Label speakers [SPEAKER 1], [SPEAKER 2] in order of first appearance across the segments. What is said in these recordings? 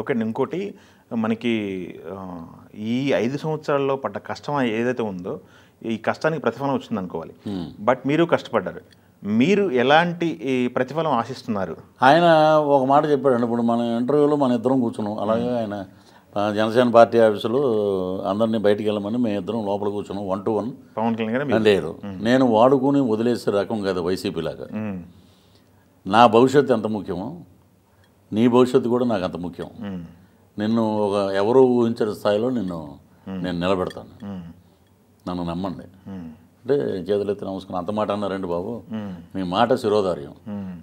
[SPEAKER 1] Okay ఇంకోటి మనకి ఈ ఐదు సంవత్సరాల్లో పడ్డ కష్టం ఏదైతే ఉందో ఈ కష్టానికి ప్రతిఫలం వచ్చింది అనుకోవాలి బట్ మీరు కష్టపడ్డారు మీరు ఎలాంటి ప్రతిఫలం ఆశిస్తున్నారు ఆయన ఒక మాట చెప్పాడండి ఇప్పుడు మన ఇంటర్వ్యూలో మన ఇద్దరం
[SPEAKER 2] కూర్చున్నాం అలాగే ఆయన జనసేన పార్టీ ఆఫీసులో అందరినీ బయటికి వెళ్ళమని మేము ఇద్దరం లోపల కూర్చున్నాం one two one Pavan Kalyan లేదు నేను వాడుకుని వదిలేసే రకం కదా వైసీపీ లాగా నా భవిష్యత్తు ఎంత ముఖ్యమో నీ భవిష్యత్తు కూడా నాకు అంత ముఖ్యం నిన్ను ఒక ఎవరు ఊహించని స్థాయిలో నిన్ను నేను నిలబెడతాను నన్ను నమ్మండి అంటే ఎత్తి నమస్కారం అంత మాట అన్నారండి బాబు మీ మాట శిరోధార్యం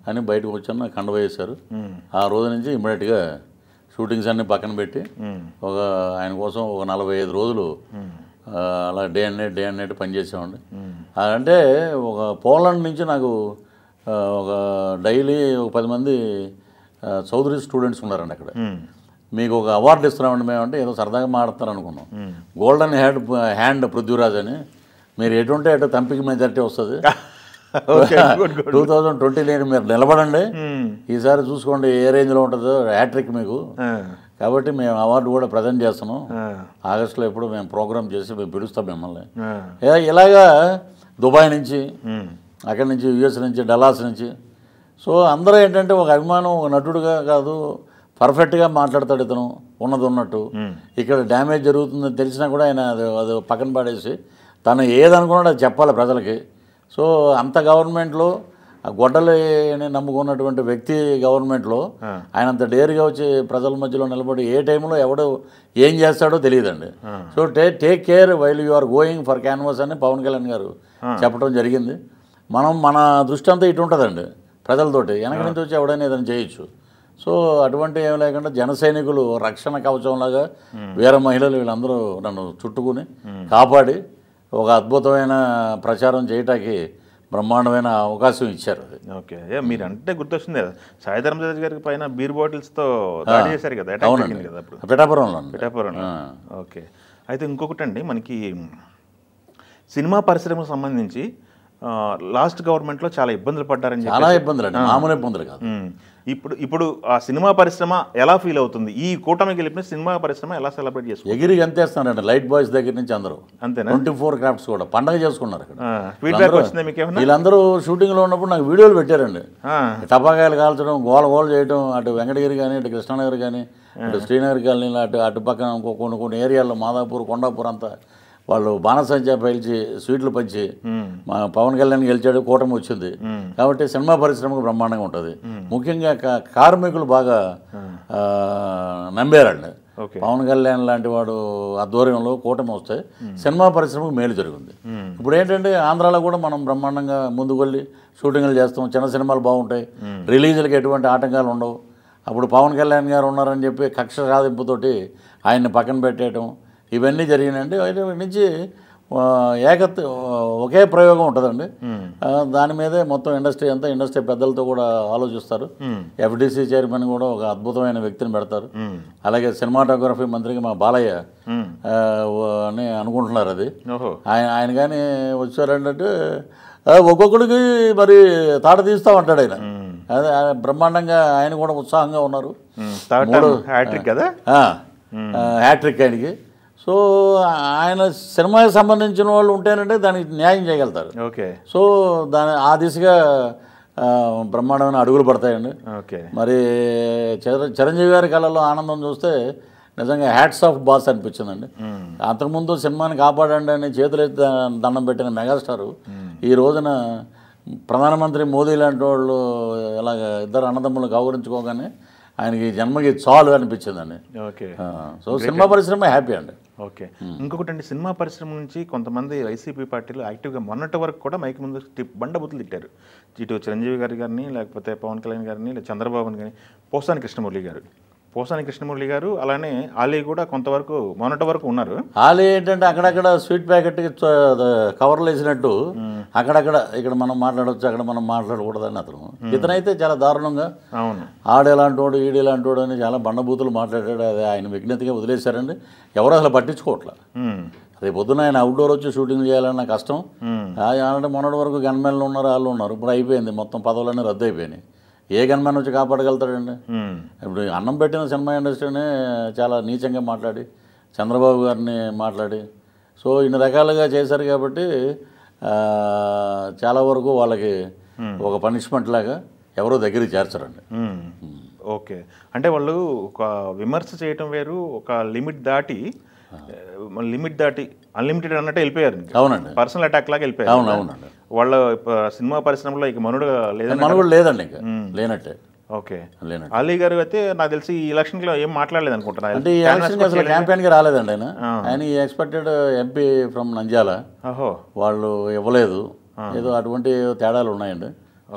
[SPEAKER 2] అని బయటకు వచ్చాను నాకు కండ వేశారు ఆ రోజు నుంచి ఇమ్మీడియట్గా షూటింగ్స్ అన్ని పక్కన పెట్టి ఒక ఆయన కోసం ఒక నలభై ఐదు రోజులు అలా day and night day and night పనిచేసామండి అంటే ఒక పోలాండ్ నుంచి నాకు ఒక డైలీ ఒక పది మంది చౌదరి స్టూడెంట్స్ ఉన్నారండి అక్కడ మీకు ఒక అవార్డు ఇస్తున్నామండి మేమంటే ఏదో సరదాగా మాడతారు అనుకున్నాం గోల్డెన్ హ్యాండ్ హ్యాండ్ పృథ్వీరాజ్ అని మీరు ఉంటే అటు తంపికి మెజార్టీ వస్తుంది టూ థౌజండ్ ట్వంటీ నైన్ మీరు నిలబడండి ఈసారి చూసుకోండి ఏ రేంజ్లో ఉంటుందో హ్యాట్రిక్ మీకు కాబట్టి మేము అవార్డు కూడా ప్రజెంట్ చేస్తున్నాం ఆగస్టులో ఎప్పుడు మేము ప్రోగ్రామ్ చేసి మేము పిలుస్తాం మిమ్మల్ని ఇలాగా దుబాయ్ నుంచి అక్కడి నుంచి యుఎస్ నుంచి డలాస్ నుంచి సో అందరూ ఏంటంటే ఒక అభిమానం ఒక నటుడుగా కాదు పర్ఫెక్ట్గా మాట్లాడతాడు ఇతను ఉన్నది ఉన్నట్టు ఇక్కడ డ్యామేజ్ జరుగుతుందని తెలిసినా కూడా ఆయన అది అది పక్కన పడేసి తను ఏదనుకున్నాడు అది చెప్పాలి ప్రజలకి సో అంత గవర్నమెంట్లో గొడ్డలేని నమ్ముకున్నటువంటి వ్యక్తి గవర్నమెంట్లో ఆయన అంత డేర్గా వచ్చి ప్రజల మధ్యలో నిలబడి ఏ టైంలో ఎవడు ఏం చేస్తాడో తెలియదండి so take take care while you are going for canvas అని పవన్ కళ్యాణ్ గారు చెప్పడం జరిగింది మనం మన దృష్టి అంతా ఇటు ఉంటుందండి ప్రజలతోటి వెనక నుంచి వచ్చి ఎవడైనా ఏదైనా చేయొచ్చు సో అటువంటి ఏమి లేకుండా జన సైనికులు రక్షణ కవచంలాగా వీర మహిళలు వీళ్ళందరూ నన్ను చుట్టుకుని కాపాడి ఒక అద్భుతమైన ప్రచారం చేయటానికి బ్రహ్మాండమైన అవకాశం ఇచ్చారు
[SPEAKER 1] ఓకే మీరు అంటే గుర్తొస్తుంది కదా సాయి ధర్మరాజు గారికి పైన బీర్ బాటిల్స్తో చేశారు కదా అవునండి కదా పిఠాపురంలో పిఠాపురం ఓకే అయితే ఇంకొకటండి మనకి సినిమా పరిశ్రమకు సంబంధించి లాస్ట్ గవర్నమెంట్ లో చాలా ఇబ్బందులు పడ్డారని చాలా ఇబ్బందులు అండి మామూలు ఇబ్బందులు కాదు ఇప్పుడు ఇప్పుడు ఆ సినిమా పరిశ్రమ ఎలా ఫీల్ అవుతుంది ఈ కూటమి గెలిపిన సినిమా పరిశ్రమ ఎలా సెలబ్రేట్ చేస్తుంది ఎగిరి ఎంతేస్తానండి లైట్ బాయ్స్ దగ్గర నుంచి అందరూ అంతే ట్వంటీ
[SPEAKER 2] ఫోర్ క్రాఫ్ట్స్ కూడా పండగ చేసుకున్నారు ఫీడ్బ్యాక్ వచ్చింది మీకు వీళ్ళందరూ లో ఉన్నప్పుడు నాకు వీడియోలు పెట్టారండి టపాకాయలు కాల్చడం గోల గోల చేయడం అటు వెంకటగిరి కానీ ఇటు కృష్ణానగర్ కానీ ఇటు శ్రీనగర్ కాలనీ అటు అటు పక్కన కొన్ని కొన్ని ఏరియాల్లో మాదాపూర్ కొండాపూర్ అంతా వాళ్ళు బాణసంచా పేల్చి స్వీట్లు పంచి మా పవన్ కళ్యాణ్ గెలిచాడు కూటమి వచ్చింది కాబట్టి సినిమా పరిశ్రమకు బ్రహ్మాండంగా ఉంటుంది ముఖ్యంగా కార్మికులు బాగా నమ్మారండి పవన్ కళ్యాణ్ లాంటి వాడు ఆధ్వర్యంలో కూటమి వస్తే సినిమా పరిశ్రమకు మేలు జరిగింది ఇప్పుడు ఏంటంటే ఆంధ్రాలో కూడా మనం బ్రహ్మాండంగా ముందుకెళ్ళి షూటింగ్లు చేస్తాం చిన్న సినిమాలు బాగుంటాయి రిలీజులకు ఎటువంటి ఆటంకాలు ఉండవు అప్పుడు పవన్ కళ్యాణ్ గారు ఉన్నారని చెప్పి కక్ష సాధింపుతోటి ఆయన్ని పక్కన పెట్టేయటం ఇవన్నీ జరిగినాయండి నుంచి ఏకత్ ఒకే ప్రయోగం ఉంటుందండి దాని మీదే మొత్తం ఇండస్ట్రీ అంతా ఇండస్ట్రీ పెద్దలతో కూడా ఆలోచిస్తారు ఎఫ్డిసి చైర్మన్ కూడా ఒక అద్భుతమైన వ్యక్తిని పెడతారు అలాగే సినిమాటోగ్రఫీ మంత్రికి మా బాలయ్య అని అనుకుంటున్నారు అది ఆయన ఆయన కానీ వచ్చారంటే ఒక్కొక్కడికి మరి తాట తీస్తా ఉంటాడు ఆయన అదే బ్రహ్మాండంగా ఆయన కూడా ఉత్సాహంగా ఉన్నారు హ్యాట్రిక్ హ్యాట్రిక్ ఆయనకి సో ఆయన సినిమాకి సంబంధించిన వాళ్ళు ఉంటేనంటే దానికి న్యాయం చేయగలుగుతారు ఓకే సో దాని ఆ దిశగా బ్రహ్మాండమైన అడుగులు పడతాయండి ఓకే మరి చిరంజీవి గారి కళలో ఆనందం చూస్తే నిజంగా హ్యాట్స్ ఆఫ్ బాస్ అనిపించిందండి అంతకుముందు సినిమాని కాపాడండి అని చేతులు దండం పెట్టిన మెగాస్టారు ఈ రోజున ప్రధానమంత్రి మోదీ లాంటి వాళ్ళు ఇలాగ ఇద్దరు అన్నదమ్ములు గౌరవించుకోగానే ఆయనకి జన్మకి చాలు అనిపించిందండి ఓకే సో సినిమా పరిశ్రమ
[SPEAKER 1] హ్యాపీ అండి ఓకే hmm. ఇంకొకటి అండి సినిమా పరిశ్రమ నుంచి కొంతమంది వైసీపీ పార్టీలు యాక్టివ్గా మొన్నటి వరకు కూడా మైక్ ముందు బండబుతులు తిట్టారు ఇటు చిరంజీవి గారి గారిని లేకపోతే పవన్ కళ్యాణ్ గారిని లేదా చంద్రబాబు గారిని పోసాని కృష్ణమురళి గారు పోసాని కృష్ణమురళి గారు అలానే ఆలీ కూడా కొంతవరకు మొన్నటి వరకు ఉన్నారు
[SPEAKER 2] ఆలీ ఏంటంటే అక్కడక్కడ స్వీట్ ప్యాకెట్ కవర్లు వేసినట్టు అక్కడక్కడ ఇక్కడ మనం మాట్లాడవచ్చు అక్కడ మనం మాట్లాడకూడదని అతను ఇతనైతే చాలా దారుణంగా అవును ఆడేలాంటి వాడు ఈడేలాంటి వాడు అని చాలా బండబూతులు మాట్లాడాడు అది ఆయన విజ్ఞతగా వదిలేశారండి ఎవరు అసలు పట్టించుకోవట్లే రేపు పొద్దున ఆయన అవుట్డోర్ వచ్చి షూటింగ్ చేయాలన్న కష్టం అంటే మొన్నటి వరకు గన్మెన్లు ఉన్నారు వాళ్ళు ఉన్నారు ఇప్పుడు అయిపోయింది మొత్తం పదవులన్నీ రద్దు అయిపోయినాయి ఏ గన్మెన్ వచ్చి కాపాడగలుగుతాడండి ఇప్పుడు అన్నం పెట్టిన సినిమా ఇండస్ట్రీని చాలా నీచంగా మాట్లాడి చంద్రబాబు గారిని మాట్లాడి సో ఇన్ని రకాలుగా చేశారు కాబట్టి చాలా వరకు వాళ్ళకి ఒక పనిష్మెంట్
[SPEAKER 1] లాగా ఎవరో దగ్గర చేర్చరండి ఓకే అంటే వాళ్ళు ఒక విమర్శ చేయటం వేరు ఒక లిమిట్ దాటి లిమిట్ దాటి అన్లిమిటెడ్ అన్నట్టు వెళ్ళిపోయారు అవునండి పర్సనల్ అటాక్ లాగా వెళ్ళిపోయారు అవును అవునండి వాళ్ళ సినిమా పరిశ్రమలో ఇక మనుడు లేదండి మనుడు లేదండి ఇంకా లేనట్టే ఓకే లేనట్టు అలీ గారు అయితే నాకు తెలిసి ఈ లో ఏం మాట్లాడలేదు అనుకుంటున్నా అంటే ఈ ఎలక్షన్ రాలేదండి ఆయన ఆయన
[SPEAKER 2] ఎక్స్పెక్టెడ్ ఎంపీ ఫ్రమ్ నంజాల ఓహో వాళ్ళు ఇవ్వలేదు ఏదో అటువంటి తేడాలు ఉన్నాయండి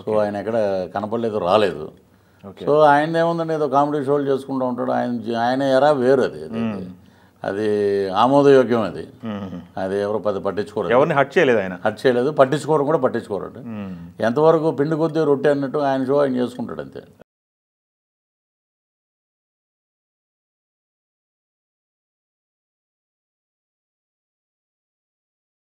[SPEAKER 2] సో ఆయన ఎక్కడ కనపడలేదు రాలేదు సో ఆయన ఏముందండి ఏదో కామెడీ షోలు చేసుకుంటూ ఉంటాడు ఆయన ఆయన ఎరా వేరు అది అది ఆమోదయోగ్యం అది అది ఎవరు పెద్ద పట్టించుకోరు ఎవరిని హట్ చేయలేదు ఆయన హట్ చేయలేదు పట్టించుకోవడం కూడా పట్టించుకోరండి ఎంతవరకు పిండి కొద్దీ రొట్టె
[SPEAKER 1] అన్నట్టు ఆయన షో ఆయన చేసుకుంటాడు అంతే